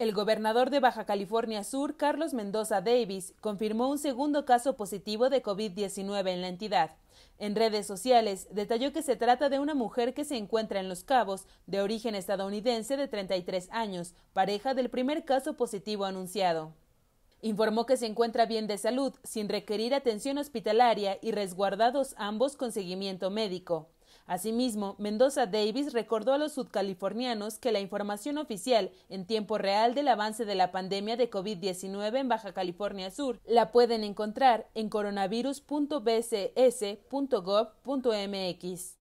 El gobernador de Baja California Sur, Carlos Mendoza Davis, confirmó un segundo caso positivo de COVID-19 en la entidad. En redes sociales detalló que se trata de una mujer que se encuentra en Los Cabos, de origen estadounidense de 33 años, pareja del primer caso positivo anunciado. Informó que se encuentra bien de salud, sin requerir atención hospitalaria y resguardados ambos con seguimiento médico. Asimismo, Mendoza Davis recordó a los sudcalifornianos que la información oficial en tiempo real del avance de la pandemia de COVID-19 en Baja California Sur la pueden encontrar en coronavirus.bcs.gov.mx.